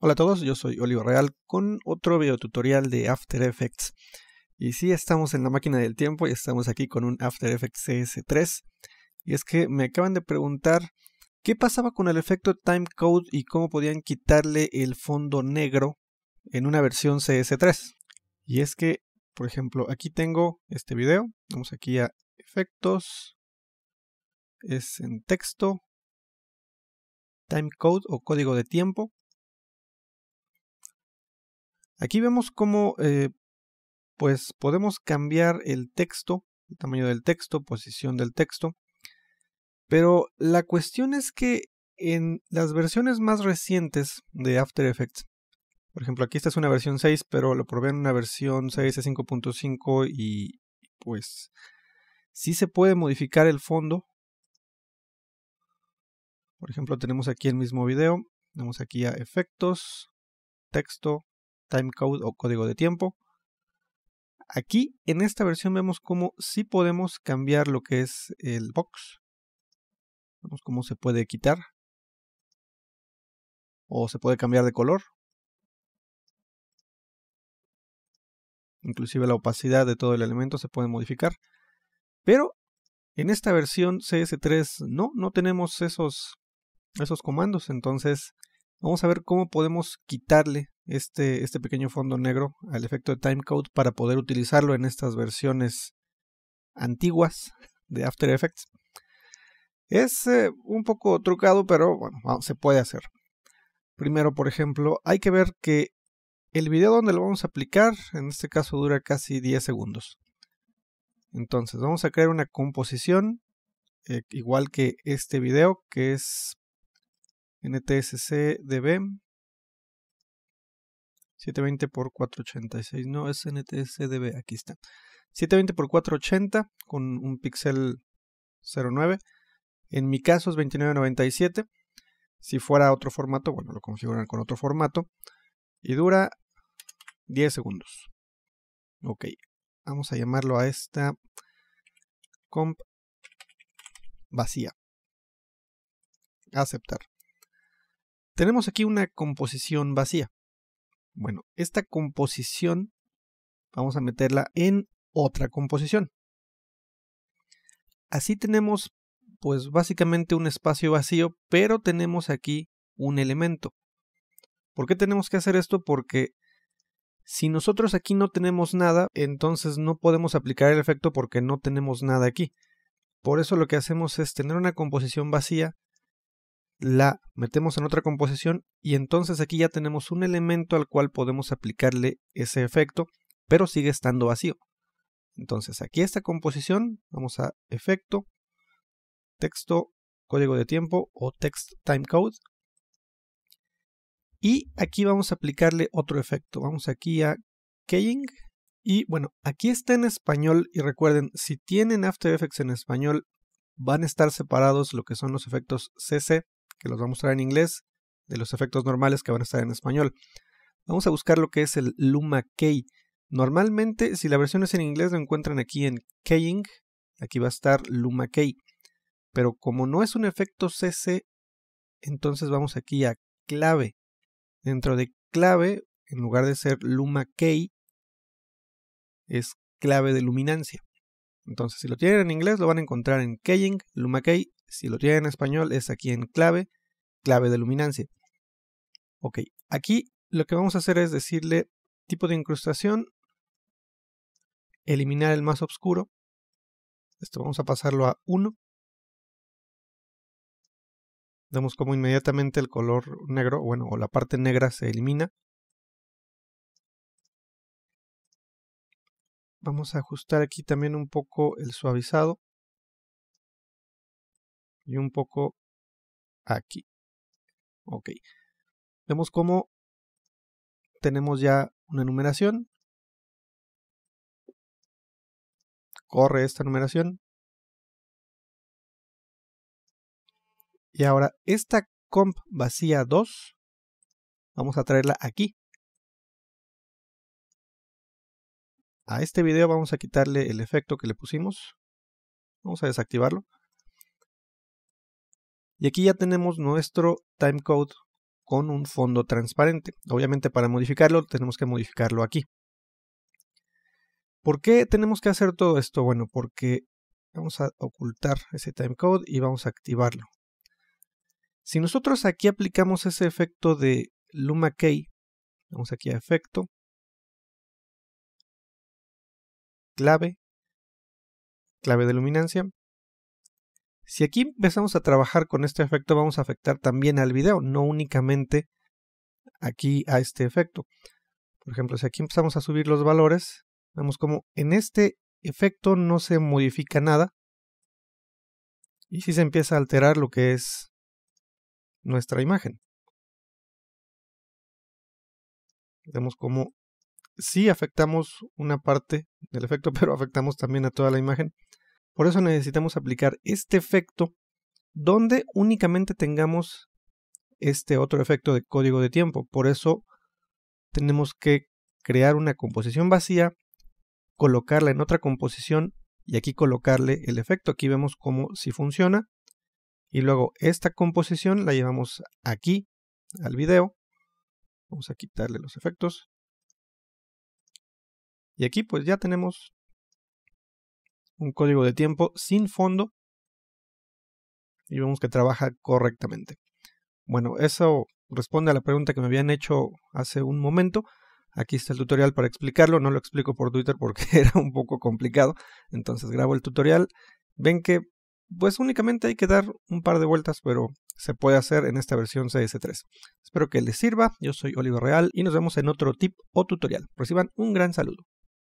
Hola a todos, yo soy Oliver Real con otro video tutorial de After Effects. Y si, estamos en la máquina del tiempo y estamos aquí con un After Effects CS3. Y es que me acaban de preguntar qué pasaba con el efecto timecode y cómo podían quitarle el fondo negro en una versión CS3. Y es que, por ejemplo, aquí tengo este video. Vamos aquí a efectos. Es en texto. Timecode o código de tiempo Aquí vemos cómo eh, pues podemos cambiar el texto, el tamaño del texto, posición del texto, pero la cuestión es que en las versiones más recientes de After Effects, por ejemplo, aquí esta es una versión 6, pero lo probé en una versión 6 5.5 y pues sí se puede modificar el fondo. Por ejemplo, tenemos aquí el mismo video, vamos aquí a efectos, texto, timecode o código de tiempo. Aquí en esta versión vemos cómo sí podemos cambiar lo que es el box. Vemos cómo se puede quitar. O se puede cambiar de color. Inclusive la opacidad de todo el elemento se puede modificar. Pero en esta versión CS3 no, no tenemos esos, esos comandos. Entonces vamos a ver cómo podemos quitarle este, este, pequeño fondo negro al efecto de timecode para poder utilizarlo en estas versiones antiguas de After Effects. Es eh, un poco trucado, pero bueno, se puede hacer. Primero, por ejemplo, hay que ver que el video donde lo vamos a aplicar, en este caso dura casi 10 segundos. Entonces, vamos a crear una composición eh, igual que este video, que es NTSC 720 por 486. No, es NTSDB. Aquí está. 720 por 480 con un píxel 09. En mi caso es 2997. Si fuera otro formato, bueno, lo configuran con otro formato. Y dura 10 segundos. Ok. Vamos a llamarlo a esta comp vacía. Aceptar. Tenemos aquí una composición vacía. Bueno, esta composición vamos a meterla en otra composición. Así tenemos pues básicamente un espacio vacío, pero tenemos aquí un elemento. ¿Por qué tenemos que hacer esto? Porque si nosotros aquí no tenemos nada, entonces no podemos aplicar el efecto porque no tenemos nada aquí. Por eso lo que hacemos es tener una composición vacía la metemos en otra composición y entonces aquí ya tenemos un elemento al cual podemos aplicarle ese efecto, pero sigue estando vacío. Entonces aquí esta composición, vamos a efecto, texto, código de tiempo o text timecode. Y aquí vamos a aplicarle otro efecto. Vamos aquí a keying. Y bueno, aquí está en español y recuerden, si tienen After Effects en español, van a estar separados lo que son los efectos CC que los va a mostrar en inglés, de los efectos normales que van a estar en español. Vamos a buscar lo que es el Luma Key. Normalmente, si la versión es en inglés, lo encuentran aquí en Keying. Aquí va a estar Luma Key. Pero como no es un efecto CC, entonces vamos aquí a clave. Dentro de clave, en lugar de ser Luma Key, es clave de luminancia. Entonces, si lo tienen en inglés, lo van a encontrar en Keying, Luma Key si lo tiene en español, es aquí en clave, clave de luminancia. Ok, aquí lo que vamos a hacer es decirle tipo de incrustación, eliminar el más oscuro. Esto vamos a pasarlo a 1. Vemos como inmediatamente el color negro, bueno, o la parte negra se elimina. Vamos a ajustar aquí también un poco el suavizado y un poco aquí. Ok. Vemos cómo tenemos ya una numeración. Corre esta numeración. Y ahora esta comp vacía 2 vamos a traerla aquí. A este video vamos a quitarle el efecto que le pusimos. Vamos a desactivarlo. Y aquí ya tenemos nuestro timecode con un fondo transparente. Obviamente para modificarlo tenemos que modificarlo aquí. ¿Por qué tenemos que hacer todo esto? Bueno, porque vamos a ocultar ese timecode y vamos a activarlo. Si nosotros aquí aplicamos ese efecto de Luma Key, vamos aquí a efecto, clave, clave de luminancia, si aquí empezamos a trabajar con este efecto, vamos a afectar también al video, no únicamente aquí a este efecto. Por ejemplo, si aquí empezamos a subir los valores, vemos como en este efecto no se modifica nada. Y si se empieza a alterar lo que es nuestra imagen. Vemos como si sí afectamos una parte del efecto, pero afectamos también a toda la imagen. Por eso necesitamos aplicar este efecto donde únicamente tengamos este otro efecto de código de tiempo. Por eso tenemos que crear una composición vacía, colocarla en otra composición y aquí colocarle el efecto. Aquí vemos cómo si funciona. Y luego esta composición la llevamos aquí al video. Vamos a quitarle los efectos. Y aquí pues ya tenemos un código de tiempo sin fondo y vemos que trabaja correctamente. Bueno, eso responde a la pregunta que me habían hecho hace un momento. Aquí está el tutorial para explicarlo, no lo explico por Twitter porque era un poco complicado, entonces grabo el tutorial. Ven que pues únicamente hay que dar un par de vueltas, pero se puede hacer en esta versión CS3. Espero que les sirva, yo soy Oliver Real y nos vemos en otro tip o tutorial. Reciban un gran saludo.